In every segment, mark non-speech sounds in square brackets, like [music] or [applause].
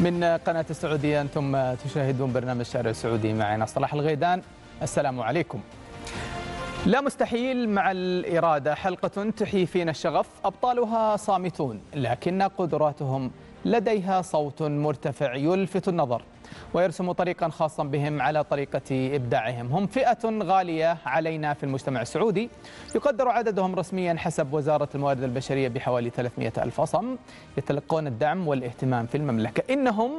من قناة السعودية أنتم تشاهدون برنامج الشارع السعودي معنا صلاح الغيدان السلام عليكم لا مستحيل مع الإرادة حلقة تحيي فينا الشغف أبطالها صامتون لكن قدراتهم لديها صوت مرتفع يلفت النظر ويرسم طريقا خاصا بهم على طريقة إبداعهم هم فئة غالية علينا في المجتمع السعودي يقدر عددهم رسميا حسب وزارة الموارد البشرية بحوالي 300 ألف صم يتلقون الدعم والاهتمام في المملكة إنهم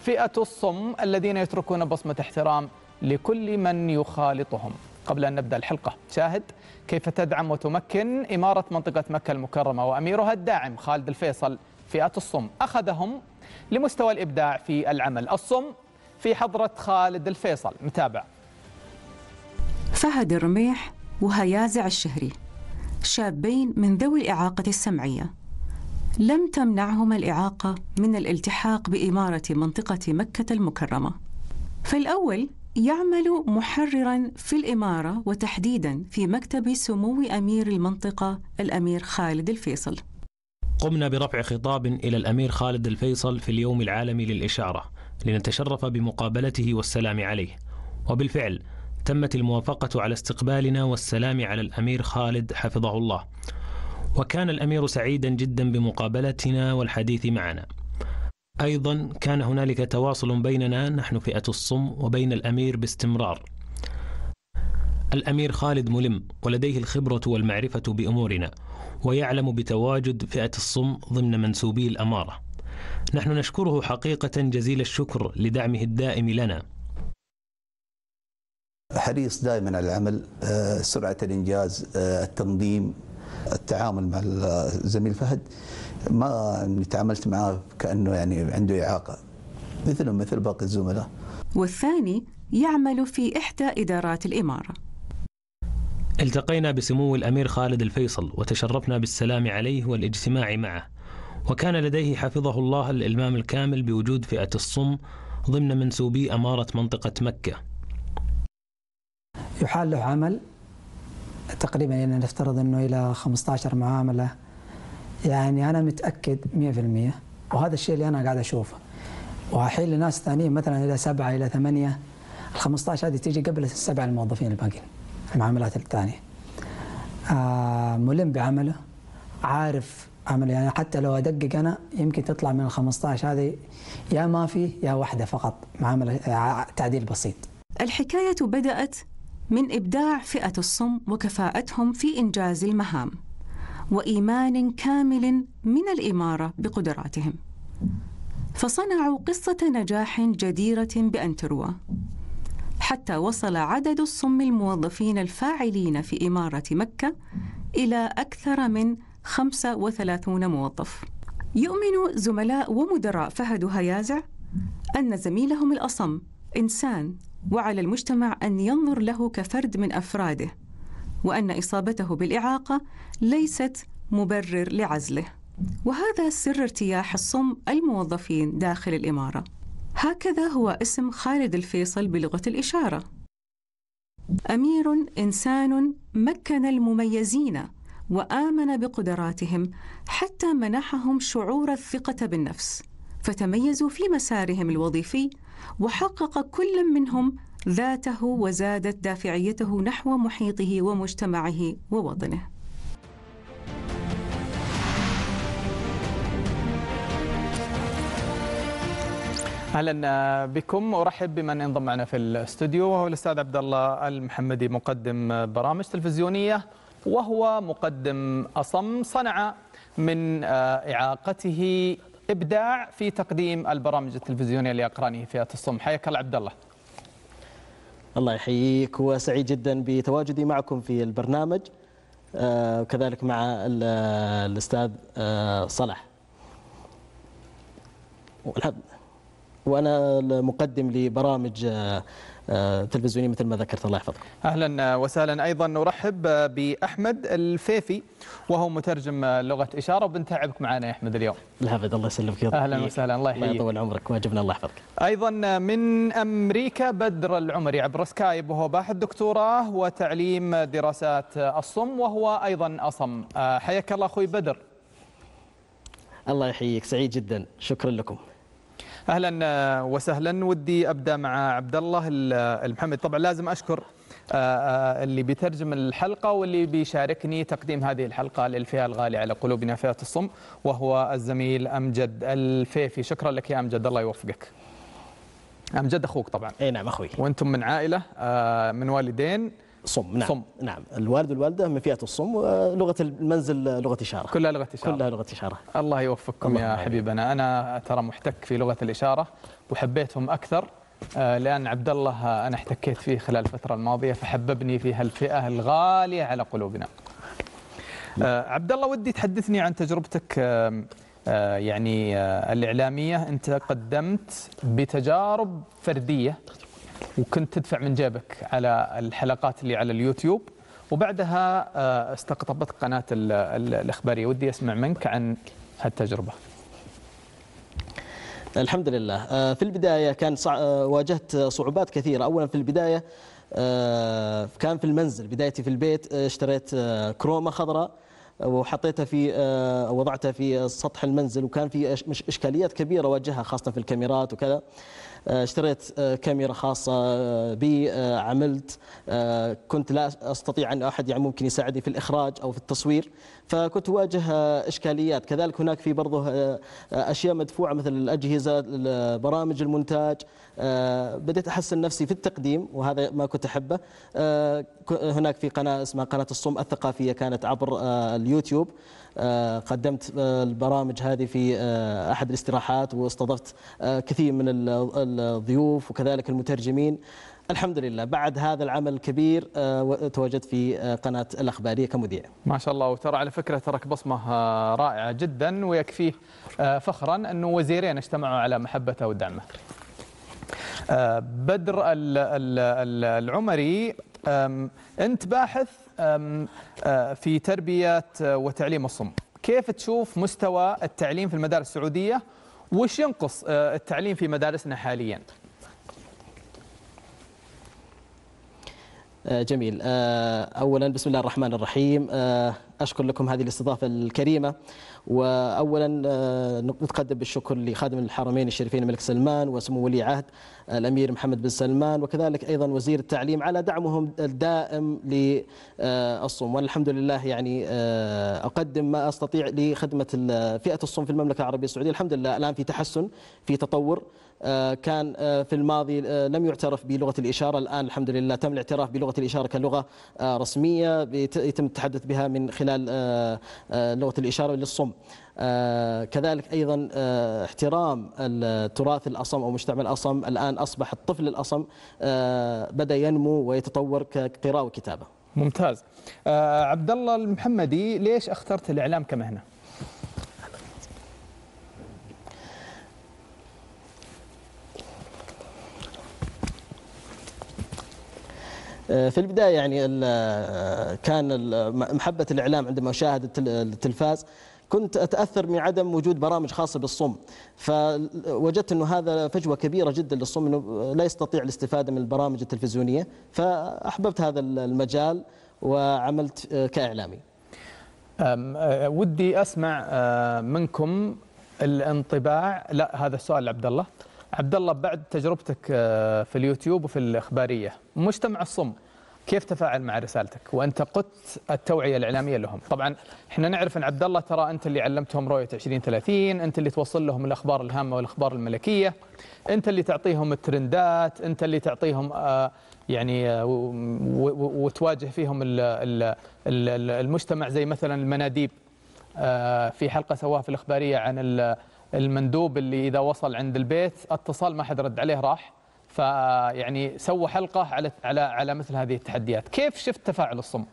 فئة الصم الذين يتركون بصمة احترام لكل من يخالطهم قبل أن نبدأ الحلقة شاهد كيف تدعم وتمكن إمارة منطقة مكة المكرمة وأميرها الداعم خالد الفيصل فئة الصم أخذهم لمستوى الإبداع في العمل الصم في حضرة خالد الفيصل متابع فهد الرميح وهيازع الشهري شابين من ذوي الإعاقة السمعية لم تمنعهما الإعاقة من الالتحاق بإمارة منطقة مكة المكرمة فالأول يعمل محررا في الإمارة وتحديدا في مكتب سمو أمير المنطقة الأمير خالد الفيصل قمنا برفع خطاب إلى الأمير خالد الفيصل في اليوم العالمي للإشارة لنتشرف بمقابلته والسلام عليه وبالفعل تمت الموافقة على استقبالنا والسلام على الأمير خالد حفظه الله وكان الأمير سعيدا جدا بمقابلتنا والحديث معنا أيضا كان هنالك تواصل بيننا نحن فئة الصم وبين الأمير باستمرار الأمير خالد ملم ولديه الخبرة والمعرفة بأمورنا ويعلم بتواجد فئة الصم ضمن منسوبي الأمارة نحن نشكره حقيقة جزيل الشكر لدعمه الدائم لنا حريص دائما على العمل آه، سرعة الإنجاز آه، التنظيم التعامل مع الزميل فهد ما تعاملت معاه كأنه يعني عنده إعاقة مثله مثل باقي الزملاء والثاني يعمل في إحدى إدارات الإمارة التقينا بسمو الأمير خالد الفيصل وتشرفنا بالسلام عليه والاجتماع معه وكان لديه حفظه الله الإلمام الكامل بوجود فئة الصم ضمن منسوبي أمارة منطقة مكة يحال له عمل تقريبا يعني نفترض أنه إلى 15 معاملة يعني أنا متأكد 100% وهذا الشيء اللي أنا قاعد أشوفه وأحيل لناس ثانيين مثلا إلى سبعة إلى ثمانية ال 15 هذه تيجي قبل السبع الموظفين الباقيين المعاملات الثانية آه، ملم بعمله عارف اعمل يعني حتى لو ادقق انا يمكن تطلع من ال 15 هذه يا ما في يا واحده فقط معامله آه، تعديل بسيط. الحكايه بدات من ابداع فئه الصم وكفاءتهم في انجاز المهام وايمان كامل من الاماره بقدراتهم. فصنعوا قصه نجاح جديره بان تروى. حتى وصل عدد الصم الموظفين الفاعلين في اماره مكه الى اكثر من 35 موظف يؤمن زملاء ومدراء فهد هيازع أن زميلهم الأصم إنسان وعلى المجتمع أن ينظر له كفرد من أفراده وأن إصابته بالإعاقة ليست مبرر لعزله وهذا سر ارتياح الصم الموظفين داخل الإمارة هكذا هو اسم خالد الفيصل بلغة الإشارة أمير إنسان مكن المميزين وامن بقدراتهم حتى منحهم شعور الثقه بالنفس فتميزوا في مسارهم الوظيفي وحقق كل منهم ذاته وزادت دافعيته نحو محيطه ومجتمعه ووطنه اهلا بكم ارحب بمن انضم معنا في الاستوديو وهو الاستاذ عبد الله المحمدي مقدم برامج تلفزيونيه وهو مقدم أصم صنع من آه، إعاقته إبداع في تقديم البرامج التلفزيونية لأقرانه فئة الصم حياك الله عبد الله الله يحييك وسعيد جدا بتواجدي معكم في البرنامج آه، وكذلك مع آه، الأستاذ صلاح وأنا مقدم لبرامج آه، آه، تلفزيونية مثل ما ذكرت الله يحفظك أهلا آه، وسهلا أيضا نرحب بأحمد الفيفي وهو مترجم لغة إشارة وبنتعبك معنا يا أحمد اليوم لا أبد الله يسلمك أهلا وسهلا الله يحييك الله يطول عمرك واجبنا الله يحفظك أيضا من أمريكا بدر العمري عبر سكايب وهو باحث دكتوراه وتعليم دراسات الصم وهو أيضا أصم حياك الله أخوي بدر الله يحييك سعيد جدا شكرا لكم اهلا آه، وسهلا ودي ابدا مع عبد الله آه، المحمد طبعا لازم اشكر آه، اللي بيترجم الحلقة واللي بيشاركني تقديم هذه الحلقة للفئة الغالية على قلوبنا فئة الصم وهو الزميل أمجد الفيفي شكرا لك يا أمجد الله يوفقك أمجد أخوك طبعا أي نعم أخوي وأنتم من عائلة من والدين صم نعم صم. نعم الوالد والوالده من فئه الصم لغة المنزل لغه اشاره كلها لغه اشاره كلها لغه اشاره الله يوفقكم الله يا حبيبنا انا ترى محتك في لغه الاشاره وحبيتهم اكثر آه، لان عبد الله آه، انا احتكيت فيه خلال الفتره الماضيه فحببني في هالفئه الغاليه على قلوبنا آه، عبد الله ودي تحدثني عن تجربتك يعني الإعلامية أنت قدمت بتجارب فردية وكنت تدفع من جيبك على الحلقات اللي على اليوتيوب وبعدها آه، استقطبت قناة الإخبارية ودي أسمع منك عن هالتجربة الحمد لله آه، في البداية كان صع... آه، واجهت صعوبات كثيرة أولا في البداية كان في المنزل بدايتي في البيت اشتريت كرومة خضراء وحطيتها في وضعتها في سطح المنزل وكان في إشكاليات كبيرة واجهها خاصة في الكاميرات وكذا آه، اشتريت آه، كاميرا خاصه آه، بي عملت كنت لا استطيع ان احد يعني ممكن يساعدني في الاخراج او في التصوير فكنت واجه اشكاليات كذلك هناك في برضه آه، آه، اشياء مدفوعه مثل الاجهزه برامج المونتاج آه، بديت احسن نفسي في التقديم وهذا ما كنت احبه هناك في قناه اسمها قناه الصم الثقافيه كانت عبر اليوتيوب قدمت البرامج هذه في احد الاستراحات واستضفت كثير من الضيوف وكذلك المترجمين الحمد لله بعد هذا العمل الكبير آه، تواجدت في آه، قناة الأخبارية كمذيع ما شاء الله وترى على فكرة ترك بصمة آه، رائعة جدا ويكفيه فخرا أنه وزيرين اجتمعوا على محبته ودعمه بدر العمري أنت باحث في تربية وتعليم الصم كيف تشوف مستوى التعليم في المدارس السعودية وش ينقص التعليم في مدارسنا حاليا؟ آه، جميل آه، أولا بسم الله الرحمن الرحيم آه، أشكر لكم هذه الاستضافة الكريمة وأولا نتقدم بالشكر لخادم الحرمين الشريفين الملك سلمان وسمو ولي عهد الأمير محمد بن سلمان وكذلك أيضا وزير التعليم على دعمهم الدائم للصوم والحمد لله يعني أقدم ما أستطيع لخدمة فئة الصوم في المملكة العربية السعودية الحمد لله الآن في تحسن في تطور آه، كان آه، في الماضي آه، لم يعترف بلغه الاشاره الان الحمد لله تم الاعتراف بلغه الاشاره كلغه رسميه يتم التحدث بها من خلال لغه الاشاره للصم كذلك ايضا احترام التراث الاصم او مجتمع الاصم الان اصبح الطفل الاصم بدا ينمو ويتطور كقراءه وكتابه ممتاز عبد الله المحمدي ليش اخترت الاعلام كمهنه آه، في البداية يعني آه، كان محبة الإعلام عندما أشاهد التلفاز كنت أتأثر من عدم وجود برامج خاصة بالصم فوجدت أنه هذا فجوة كبيرة جدا للصم أنه لا يستطيع الاستفادة من البرامج التلفزيونية فأحببت هذا المجال وعملت آه، كإعلامي ودي أسمع منكم الانطباع لا هذا السؤال لعبد الله عبد الله بعد تجربتك في اليوتيوب وفي الإخبارية مجتمع الصم كيف تفاعل مع رسالتك وانت قدت التوعيه الاعلاميه لهم؟ طبعا احنا نعرف ان عبد الله ترى انت اللي علمتهم رؤيه 2030، انت اللي توصل لهم الاخبار الهامه والاخبار الملكيه، انت اللي تعطيهم الترندات، انت اللي تعطيهم آه، يعني آه، وتواجه فيهم المجتمع زي مثلا المناديب آه، في حلقه سواها في الاخباريه عن المندوب اللي اذا وصل عند البيت اتصل ما حد رد عليه راح فيعني سوى حلقه على على على مثل هذه التحديات كيف شفت تفاعل الصم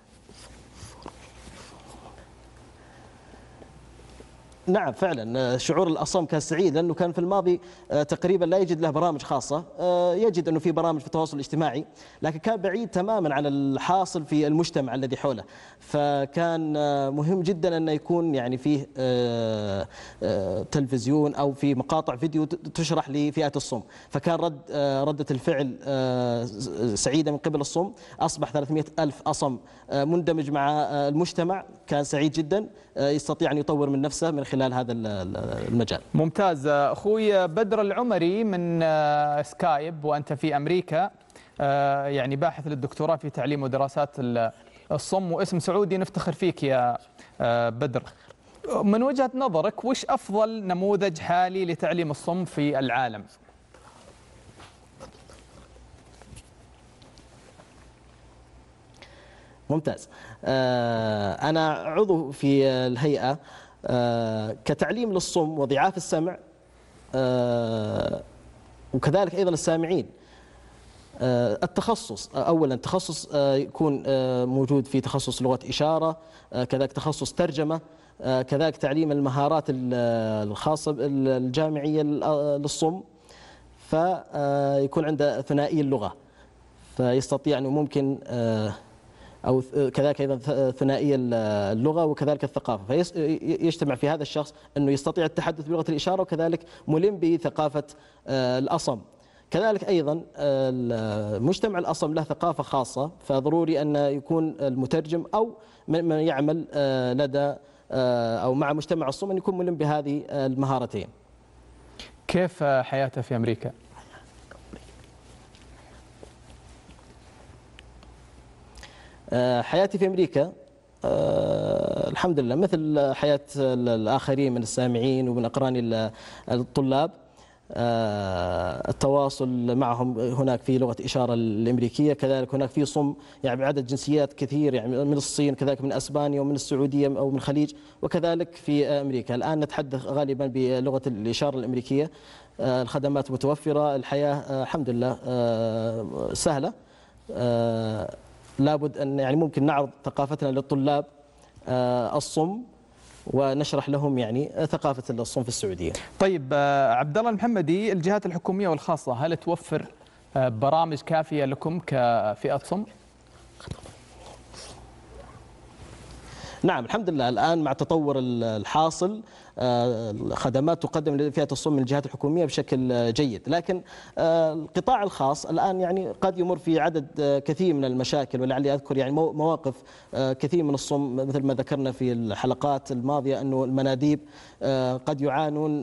نعم فعلا آه، شعور الاصم كان سعيد لانه كان في الماضي آه، تقريبا لا يجد له برامج خاصه آه، يجد انه في برامج في التواصل الاجتماعي لكن كان بعيد تماما عن الحاصل في المجتمع الذي حوله فكان مهم جدا انه يكون يعني فيه تلفزيون او في مقاطع فيديو تشرح لفئه الصم فكان رد رده الفعل سعيده من قبل الصم اصبح 300 الف اصم مندمج مع المجتمع كان سعيد جدا يستطيع ان يطور من نفسه من خلال خلال هذا المجال ممتاز أخوي بدر العمري من آه، سكايب وأنت في أمريكا آه، يعني باحث للدكتوراه في تعليم ودراسات الصم واسم سعودي نفتخر فيك يا آه، بدر من وجهة نظرك وش أفضل نموذج حالي لتعليم الصم في العالم؟ ممتاز أنا عضو في الهيئة آه، كتعليم للصم وضعاف السمع آه، وكذلك أيضا السامعين آه، التخصص اولا تخصص يكون موجود في تخصص لغه اشاره كذلك تخصص ترجمه كذلك تعليم المهارات الخاصه الجامعيه للصم فيكون عنده ثنائي اللغه فيستطيع انه ممكن او كذلك ايضا ثنائي اللغه وكذلك الثقافه فيجتمع في هذا الشخص انه يستطيع التحدث بلغه الاشاره وكذلك ملم بثقافه آه، الاصم كذلك ايضا آه، المجتمع الاصم له ثقافه خاصه فضروري ان يكون المترجم او من يعمل آه، لدى او مع مجتمع الصم ان يكون ملم بهذه المهارتين كيف حياته في امريكا آه، حياتي في امريكا آه، الحمد لله مثل حياه الاخرين من السامعين ومن اقراني الطلاب آه، التواصل معهم هناك في لغه اشاره الامريكيه كذلك هناك في صم يعني بعدد جنسيات كثير يعني من الصين كذلك من اسبانيا ومن السعوديه او من الخليج وكذلك في امريكا الان نتحدث غالبا بلغه الاشاره الامريكيه الخدمات متوفره الحياه الحمد لله سهله لابد ان يعني ممكن نعرض ثقافتنا للطلاب آه، الصم ونشرح لهم يعني ثقافه الصم في السعوديه. طيب آه، عبد الله المحمدي الجهات الحكوميه والخاصه هل توفر آه، برامج كافيه لكم كفئه صم؟ نعم الحمد لله الان مع التطور الحاصل آه، خدمات تقدم لفئة الصم من الجهات الحكوميه بشكل جيد لكن آه، القطاع الخاص الان يعني قد يمر في عدد آه، كثير من المشاكل ولعلي اذكر يعني مواقف كثير من الصم مثل ما ذكرنا في الحلقات الماضيه انه المناديب قد يعانون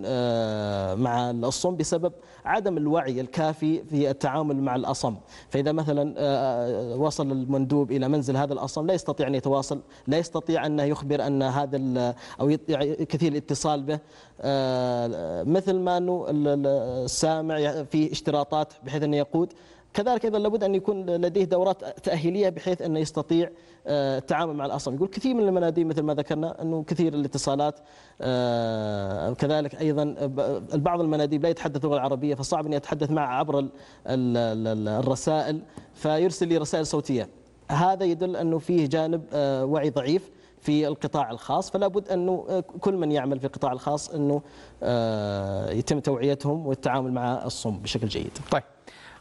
مع الصم بسبب عدم الوعي الكافي في التعامل مع الاصم فاذا مثلا وصل المندوب الى منزل هذا الاصم لا يستطيع ان يتواصل لا يستطيع ان يخبر ان هذا او يعني كثير الاتصال الاتصال به آه، مثل ما انه السامع في اشتراطات بحيث انه يقود كذلك ايضا لابد ان يكون لديه دورات تاهيليه بحيث انه يستطيع آه، التعامل مع الاصم يقول كثير من المناديب مثل ما ذكرنا انه كثير الاتصالات آه، كذلك ايضا بعض المناديب لا يتحدث اللغه العربيه فصعب اني اتحدث معه عبر الرسائل فيرسل لي رسائل صوتيه. هذا يدل انه فيه جانب وعي ضعيف في القطاع الخاص فلا بد أنه آه، كل من يعمل في القطاع الخاص أنه آه، يتم توعيتهم والتعامل مع الصم بشكل جيد طيب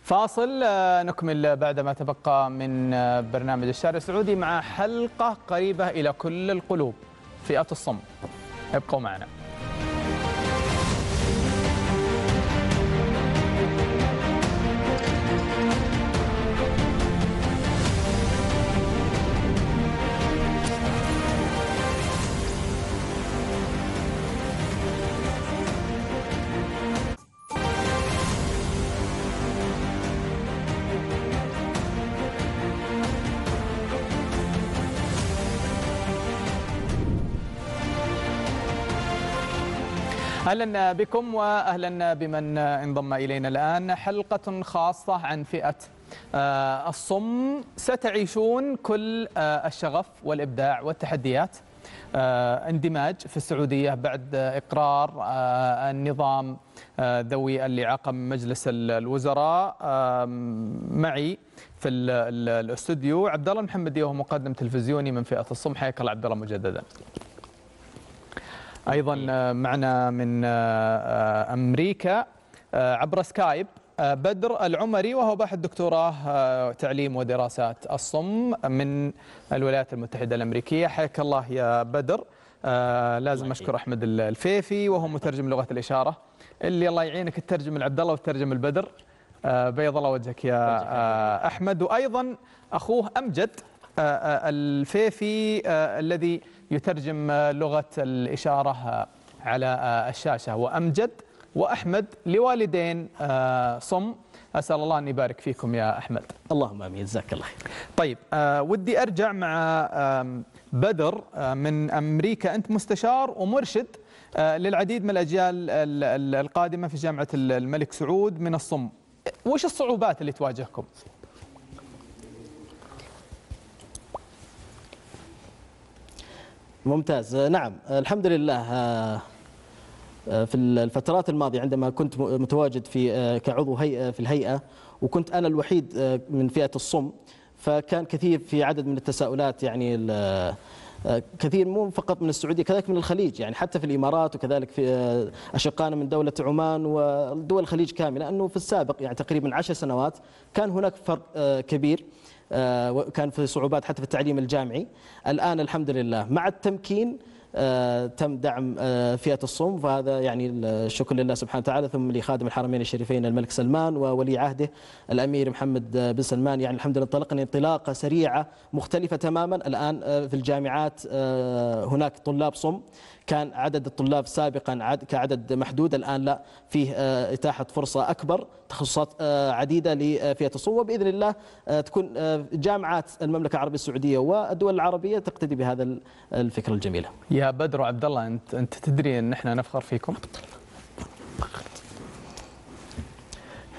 فاصل آه، نكمل بعد ما تبقى من برنامج الشارع السعودي مع حلقة قريبة إلى كل القلوب فئة الصم ابقوا معنا اهلا بكم واهلا بمن انضم الينا الان حلقه خاصه عن فئه آه، الصم ستعيشون كل آه، الشغف والابداع والتحديات آه، اندماج في السعوديه بعد اقرار النظام ذوي الاعاقه من مجلس الوزراء معي في الاستوديو عبد الله محمدي وهو مقدم تلفزيوني من فئه الصم حياك الله عبد الله مجددا ايضا آه، معنا من آه، آه، امريكا عبر سكايب بدر العمري وهو باحث دكتوراه تعليم ودراسات الصم من الولايات المتحده الامريكيه حياك الله يا بدر لازم اشكر احمد الفيفي وهو مترجم لغه الاشاره اللي الله يعينك تترجم العبد الله وتترجم البدر بيض الله وجهك يا احمد وايضا اخوه امجد الفيفي الذي يترجم لغة الإشارة على الشاشة وأمجد وأحمد لوالدين آه، صم أسأل الله أن يبارك فيكم يا أحمد اللهم أمين جزاك الله خير طيب آه، ودي أرجع مع بدر آه، من أمريكا أنت مستشار ومرشد للعديد من الأجيال القادمة في جامعة الملك سعود من الصم وش الصعوبات اللي تواجهكم؟ ممتاز آه، نعم آه، الحمد لله آه، في الفترات الماضية عندما كنت متواجد في كعضو هيئة في الهيئة وكنت أنا الوحيد من فئة الصم فكان كثير في عدد من التساؤلات يعني كثير مو فقط من السعوديه كذلك من الخليج يعني حتى في الامارات وكذلك في اشقائنا من دوله عمان ودول الخليج كامله انه في السابق يعني تقريبا 10 سنوات كان هناك فرق كبير آه، كان في صعوبات حتى في التعليم الجامعي الآن الحمد لله مع التمكين آه، تم دعم آه، فئه الصوم فهذا يعني الشكر لله سبحانه وتعالى ثم لخادم الحرمين الشريفين الملك سلمان وولي عهده الامير محمد آه، بن سلمان يعني الحمد لله انطلقنا انطلاقه سريعه مختلفه تماما الان في الجامعات هناك طلاب صم كان عدد الطلاب سابقا كعدد محدود الان لا فيه اتاحه فرصه اكبر تخصصات عديده لفئه الصوم وباذن الله تكون جامعات المملكه العربيه السعوديه والدول العربيه تقتدي بهذا الفكره الجميله. يا بدر وعبد الله انت انت تدري ان احنا نفخر فيكم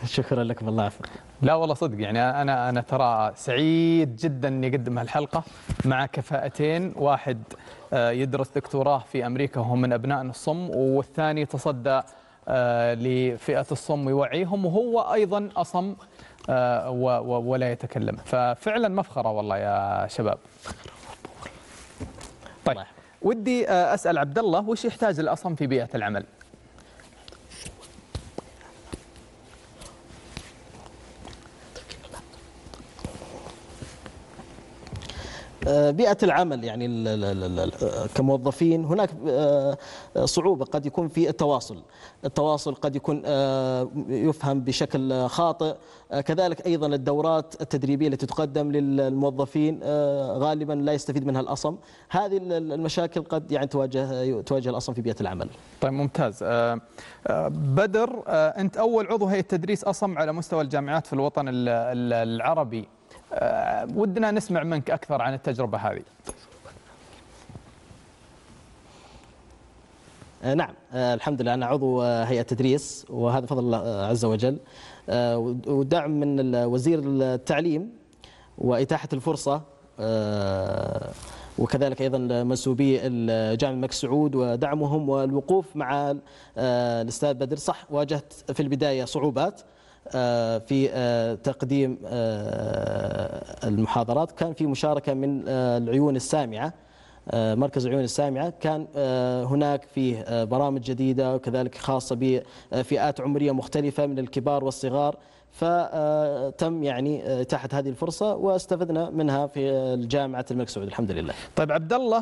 شكرا لكم الله عفوا لا والله صدق يعني انا انا ترى سعيد جدا اني اقدم هالحلقه مع كفاءتين واحد آه، يدرس دكتوراه في امريكا وهو من ابناء الصم والثاني تصدى آه، لفئه الصم ويوعيهم وهو ايضا اصم آه، ولا يتكلم ففعلا مفخره والله يا شباب طيب ودي آه، اسال عبد الله وش يحتاج الاصم في بيئه العمل؟ آه، بيئة العمل يعني كموظفين هناك آه، آه، صعوبة قد يكون في التواصل التواصل قد يكون يفهم بشكل خاطئ كذلك أيضا الدورات التدريبية التي تقدم للموظفين غالبا لا يستفيد منها الأصم هذه المشاكل قد يعني تواجه تواجه الأصم في بيئة العمل طيب ممتاز بدر أنت أول عضو هيئة تدريس أصم على مستوى الجامعات في الوطن العربي آه، ودنا نسمع منك أكثر عن التجربة هذه آه، نعم آه، الحمد لله أنا عضو هيئة تدريس وهذا فضل الله عز وجل ودعم من وزير التعليم وإتاحة الفرصة وكذلك ايضا منسوبي جامعه الملك سعود ودعمهم والوقوف مع الاستاذ بدر صح واجهت في البدايه صعوبات آه، في آه، تقديم آه، المحاضرات كان في مشاركة من العيون السامعة مركز العيون السامعة كان هناك فيه برامج جديدة وكذلك خاصة بفئات عمرية مختلفة من الكبار والصغار فتم يعني اتاحه هذه الفرصه واستفدنا منها في جامعه الملك سعود الحمد لله. طيب عبد الله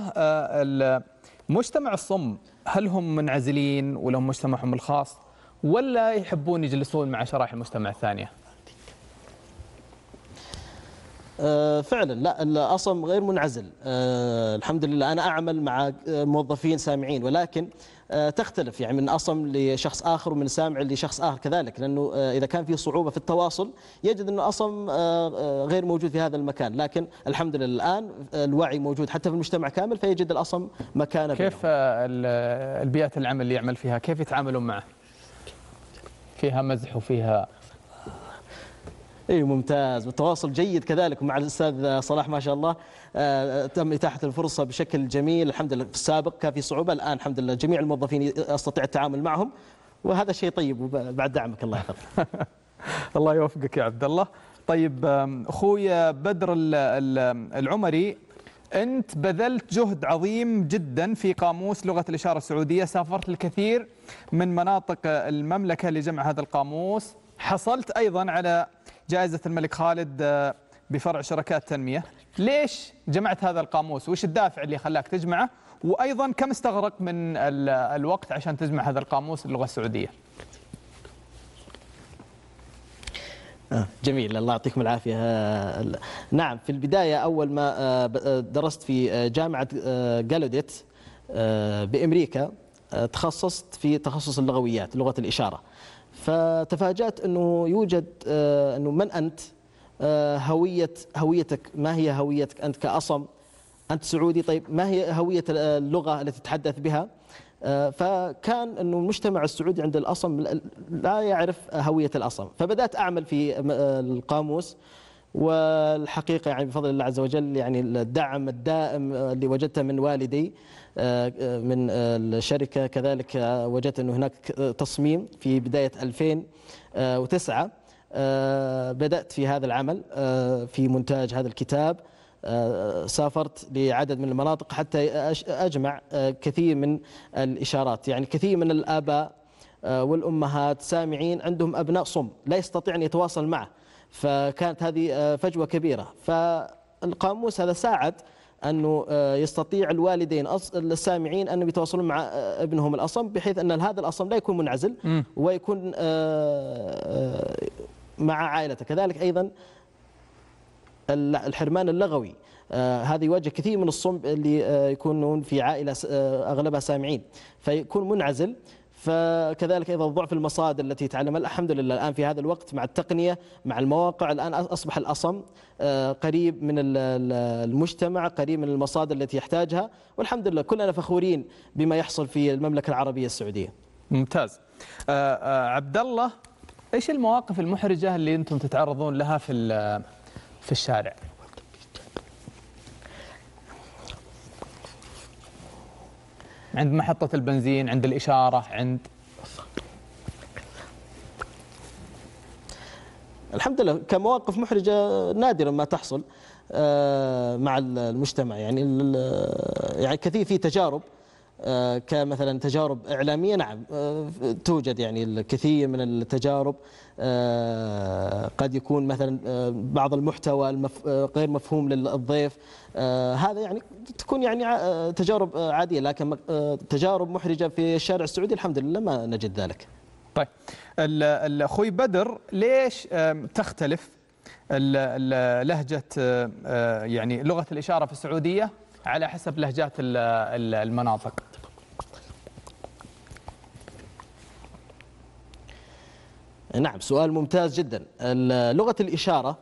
مجتمع الصم هل هم منعزلين ولهم مجتمعهم الخاص؟ ولا يحبون يجلسون مع شرائح المجتمع الثانيه؟ أه، فعلا لا الاصم غير منعزل أه، الحمد لله انا اعمل مع موظفين سامعين ولكن أه، تختلف يعني من اصم لشخص اخر ومن سامع لشخص اخر كذلك لانه اذا كان في صعوبه في التواصل يجد انه اصم غير موجود في هذا المكان لكن الحمد لله الان الوعي موجود حتى في المجتمع كامل فيجد الاصم مكانه كيف بينهم. البيئه العمل اللي يعمل فيها كيف يتعاملون معه؟ فيها مزح وفيها اي ممتاز والتواصل جيد كذلك مع الاستاذ صلاح ما شاء الله آه تم اتاحه الفرصه بشكل جميل الحمد لله في السابق كان في صعوبه الان الحمد لله جميع الموظفين استطيع التعامل معهم وهذا شيء طيب بعد دعمك الله يحفظك [laughs] الله يوفقك يا عبد الله طيب اخوي بدر العمري أنت بذلت جهد عظيم جدا في قاموس لغة الإشارة السعودية سافرت الكثير من مناطق المملكة لجمع هذا القاموس حصلت أيضا على جائزة الملك خالد آه، بفرع شركات تنمية ليش جمعت هذا القاموس وش الدافع اللي خلاك تجمعه وأيضا كم استغرق من الوقت عشان تجمع هذا القاموس اللغة السعودية آه. جميل الله يعطيكم العافية آه، نعم في البداية أول ما آه، درست في جامعة جالوديت بأمريكا تخصصت في تخصص اللغويات لغة الإشارة فتفاجأت أنه يوجد أنه من أنت هوية هويتك ما هي هويتك أنت كأصم أنت سعودي طيب ما هي هوية اللغة التي تتحدث بها آه، فكان انه المجتمع السعودي عند الاصم لا يعرف هويه الاصم فبدات اعمل في آه، القاموس والحقيقة يعني بفضل الله عز وجل يعني الدعم الدائم آه، اللي وجدته من والدي من الشركة كذلك وجدت أنه هناك تصميم في بداية 2009 بدأت في هذا العمل في مونتاج هذا الكتاب سافرت لعدد من المناطق حتى أجمع آه، كثير من الإشارات يعني كثير من الآباء آه، والأمهات سامعين عندهم أبناء صم لا يستطيع أن يتواصل معه فكانت هذه آه، فجوة كبيرة فالقاموس هذا ساعد أنه يستطيع الوالدين السامعين أنهم يتواصلون مع ابنهم الأصم بحيث أن هذا الأصم لا يكون منعزل ويكون مع عائلته كذلك أيضا الحرمان اللغوي آه، هذا يواجه كثير من الصم اللي آه، يكونون في عائله آه، اغلبها سامعين فيكون منعزل فكذلك ايضا ضعف المصادر التي تعلم الحمد لله الان في هذا الوقت مع التقنيه مع المواقع الان اصبح الاصم قريب من المجتمع قريب من المصادر التي يحتاجها والحمد لله كلنا فخورين بما يحصل في المملكه العربيه السعوديه ممتاز عبد الله ايش المواقف المحرجه اللي انتم تتعرضون لها في في الشارع عند محطة البنزين عند الإشارة عند الحمد لله كمواقف محرجة نادرا ما تحصل آه، مع المجتمع يعني يعني كثير في تجارب آه، كمثلا تجارب إعلامية نعم آه، توجد يعني الكثير من التجارب آه، قد يكون مثلا بعض المحتوى غير مفهوم للضيف هذا يعني تكون يعني تجارب عادية لكن تجارب محرجة في الشارع السعودي الحمد لله ما نجد ذلك طيب اخوي بدر ليش تختلف لهجة يعني لغة الإشارة في السعودية على حسب لهجات المناطق نعم سؤال ممتاز جدا لغة الإشارة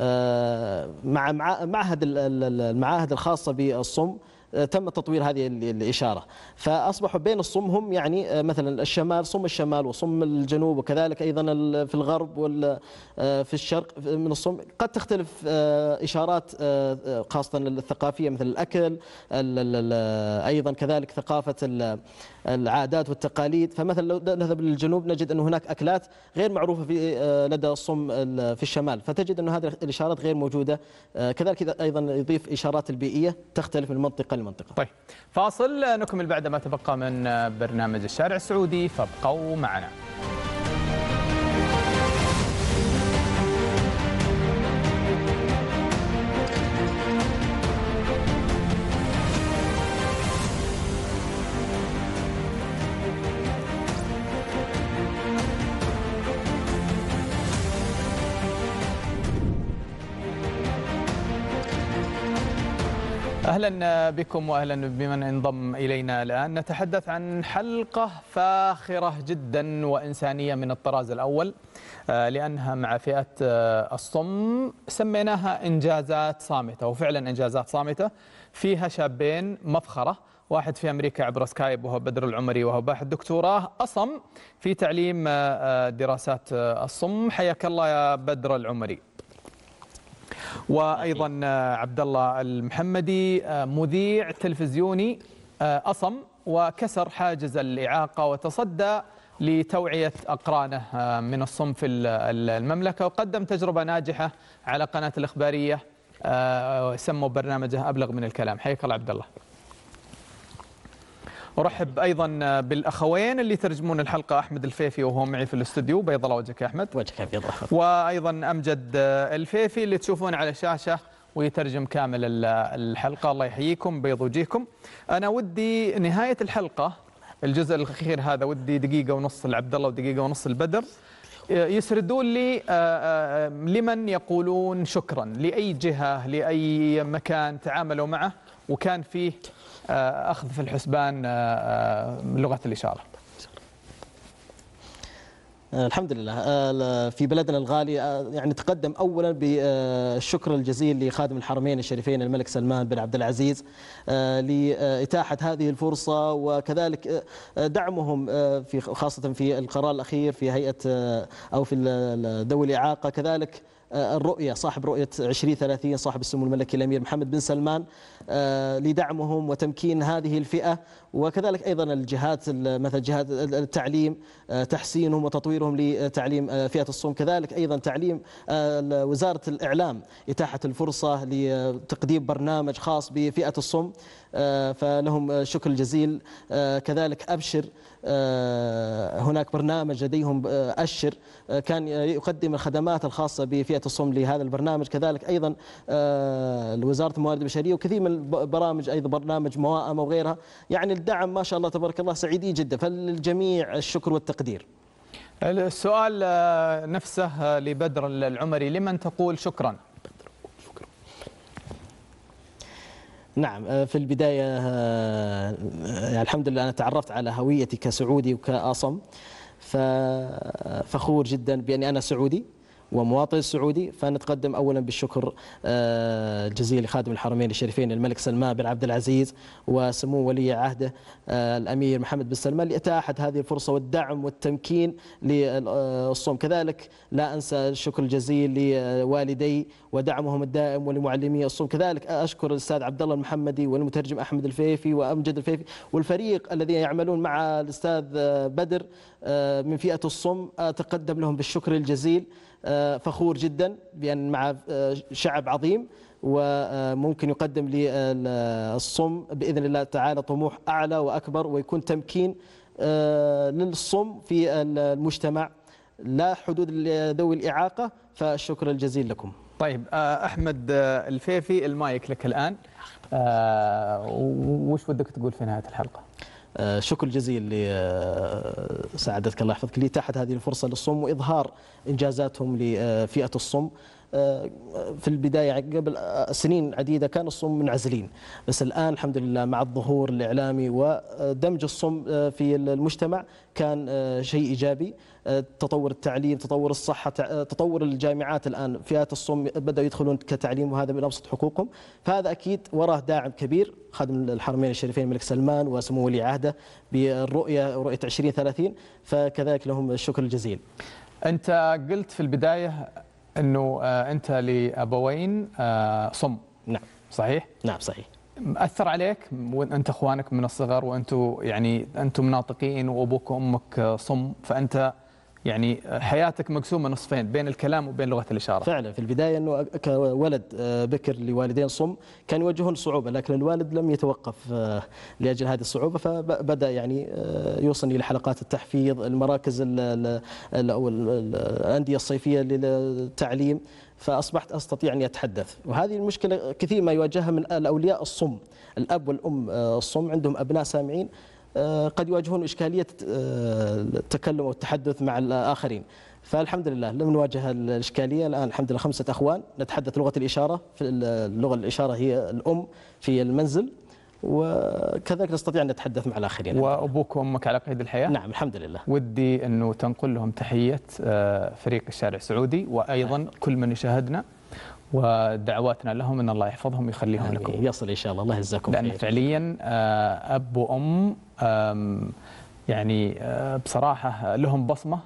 آه، مع معهد المعاهد الخاصة بالصم آه، تم تطوير هذه الإشارة فأصبحوا بين الصم هم يعني آه، مثلا الشمال صم الشمال وصم الجنوب وكذلك أيضا في الغرب وال آه، في الشرق من الصم قد تختلف إشارات خاصة الثقافية مثل الأكل أيضا كذلك ثقافة العادات والتقاليد فمثلا لو نذهب للجنوب نجد أن هناك أكلات غير معروفة في لدى الصم في الشمال فتجد أن هذه الإشارات غير موجودة كذلك أيضا يضيف إشارات البيئية تختلف من منطقة المنطقة طيب فاصل نكمل بعد ما تبقى من برنامج الشارع السعودي فابقوا معنا أهلا بكم وأهلا بمن انضم إلينا الآن نتحدث عن حلقة فاخرة جدا وإنسانية من الطراز الأول آه، لأنها مع فئة آه، الصم سميناها إنجازات صامتة وفعلا إنجازات صامتة فيها شابين مفخرة واحد في أمريكا عبر سكايب وهو بدر العمري وهو باحث دكتوراه أصم في تعليم آه، دراسات الصم حياك الله يا بدر العمري وايضا آه، عبد الله المحمدي آه، مذيع تلفزيوني آه، اصم وكسر حاجز الاعاقه وتصدى لتوعية أقرانه من الصم في المملكة وقدم تجربة ناجحة على قناة الإخبارية سموا برنامجه أبلغ من الكلام حياك الله عبد الله ارحب ايضا بالاخوين اللي ترجمون الحلقه احمد الفيفي وهو معي في الاستوديو بيض الله وجهك يا احمد وجهك ابيض وايضا امجد الفيفي اللي تشوفون على الشاشه ويترجم كامل الحلقه الله يحييكم بيض وجيهكم انا ودي نهايه الحلقه الجزء الاخير هذا ودي دقيقه ونص لعبد الله ودقيقه ونص البدر يسردون لي آه، آه، لمن يقولون شكرا لاي جهه لاي مكان تعاملوا معه وكان فيه آه، أخذ في الحسبان آه، آه، لغة الإشارة الحمد لله في بلدنا الغالي يعني تقدم اولا بالشكر الجزيل لخادم الحرمين الشريفين الملك سلمان بن عبد العزيز لاتاحه هذه الفرصه وكذلك دعمهم في خاصه في القرار الاخير في هيئه او في ذوي الاعاقه كذلك الرؤيه صاحب رؤيه 2030 صاحب السمو الملكي الامير محمد بن سلمان آه، لدعمهم وتمكين هذه الفئة وكذلك أيضا الجهات مثلا جهات التعليم آه، تحسينهم وتطويرهم لتعليم آه، فئة الصوم كذلك أيضا تعليم وزارة الإعلام إتاحة الفرصة لتقديم برنامج خاص بفئة الصم فلهم شكر جزيل كذلك أبشر هناك برنامج لديهم أشر كان يقدم الخدمات الخاصة بفئة الصم لهذا البرنامج كذلك أيضا وزارة الموارد البشرية وكثير من البرامج ايضا برنامج موائمه وغيرها يعني الدعم ما شاء الله تبارك الله سعيدين جدا فللجميع الشكر والتقدير السؤال آه، نفسه آه، لبدر العمري لمن تقول شكرا نعم آه، في البداية الحمد لله أنا تعرفت على هويتي كسعودي وكأصم ففخور جدا بأني أنا سعودي ومواطن سعودي فنتقدم اولا بالشكر الجزيل آه، لخادم الحرمين الشريفين الملك سلمان بن عبد العزيز وسمو ولي عهده آه، الامير محمد بن سلمان لاتاحه هذه الفرصه والدعم والتمكين للصوم كذلك لا انسى الشكر الجزيل لوالدي ودعمهم الدائم ولمعلمي الصوم كذلك اشكر الاستاذ عبد الله المحمدي والمترجم احمد الفيفي وامجد الفيفي والفريق الذين يعملون مع الاستاذ بدر آه، من فئه الصم اتقدم لهم بالشكر الجزيل آه، فخور جدا بأن مع آه، شعب عظيم وممكن يقدم للصم آه، بإذن الله تعالى طموح أعلى وأكبر ويكون تمكين للصم في المجتمع لا حدود لذوي الإعاقة فالشكر الجزيل لكم طيب أحمد الفيفي المايك لك الآن وش ودك تقول في نهاية الحلقة آه، شكر جزيل لسعادتك آه، الله يحفظك لإتاحة هذه الفرصة للصم وإظهار إنجازاتهم لفئة الصم في البدايه قبل سنين عديده كان الصم منعزلين بس الان الحمد لله مع الظهور الاعلامي ودمج الصم آه، في المجتمع كان آه، شيء ايجابي آه، تطور التعليم تطور الصحه تطور الجامعات الان فئات الصم بداوا يدخلون كتعليم وهذا من ابسط حقوقهم فهذا اكيد وراه داعم كبير خادم الحرمين الشريفين الملك سلمان وسمو ولي عهده بالرؤيه رؤيه 2030 فكذلك لهم الشكر الجزيل انت قلت في البدايه انه آه، انت لابوين آه، صم نعم صحيح؟ نعم صحيح اثر عليك وانت اخوانك من الصغر وانتم يعني انتم ناطقين وابوك وامك آه، صم فانت يعني حياتك مقسومه نصفين بين الكلام وبين لغه الاشاره. فعلا في البدايه انه كولد آه، بكر لوالدين صم كان يواجهون صعوبه لكن الوالد لم يتوقف آه، لاجل هذه الصعوبه فبدا يعني آه، يوصلني لحلقات التحفيظ، المراكز او الانديه الصيفيه للتعليم فاصبحت استطيع ان اتحدث وهذه المشكله كثير ما يواجهها من الاولياء الصم الاب والام الصم عندهم ابناء سامعين آه، قد يواجهون إشكالية آه، التكلم والتحدث مع الآخرين فالحمد لله لم نواجه الإشكالية الآن الحمد لله خمسة أخوان نتحدث لغة الإشارة في اللغة الإشارة هي الأم في المنزل وكذلك نستطيع ان نتحدث مع الاخرين وابوك وامك على قيد الحياه؟ نعم الحمد لله ودي انه تنقل لهم تحيه آه، فريق الشارع السعودي وايضا نعم. كل من يشاهدنا ودعواتنا لهم ان الله يحفظهم ويخليهم لكم يصل ان شاء الله الله يجزاكم خير لان فعليا آه، اب وام يعني آه، بصراحه آه، لهم بصمه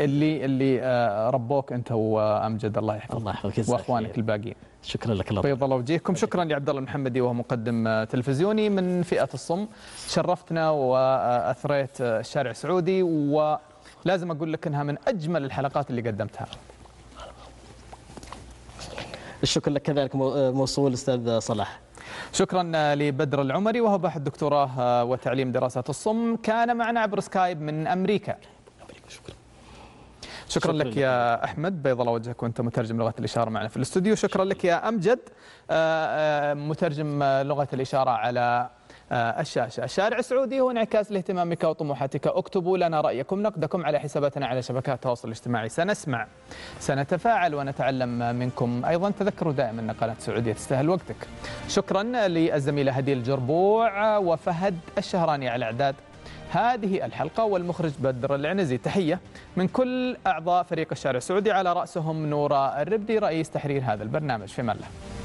اللي اللي ربوك انت وامجد الله يحفظك الله يحفظك واخوانك الباقيين شكرا لك الله بيض الله وجهكم شكرا لعبد الله المحمدي وهو مقدم تلفزيوني من فئه الصم شرفتنا واثريت الشارع السعودي ولازم اقول لك انها من اجمل الحلقات اللي قدمتها الشكر لك كذلك آه، موصول استاذ صلاح شكرا آه، لبدر العمري وهو باحث دكتوراه آه، وتعليم دراسات الصم كان معنا عبر سكايب من امريكا شكرا شكرا, شكرا لك, لك يا احمد بيض الله وجهك وانت مترجم لغه الاشاره معنا في الاستوديو شكرا, شكرا لك يا امجد مترجم لغه الاشاره على آه، الشاشة الشارع السعودي هو انعكاس لاهتمامك وطموحاتك اكتبوا لنا رأيكم نقدكم على حساباتنا على شبكات التواصل الاجتماعي سنسمع سنتفاعل ونتعلم منكم أيضا تذكروا دائما أن قناة السعودية تستاهل وقتك شكرا للزميلة هدي الجربوع وفهد الشهراني على اعداد هذه الحلقة والمخرج بدر العنزي تحية من كل أعضاء فريق الشارع السعودي على رأسهم نورا الربدي رئيس تحرير هذا البرنامج في ملة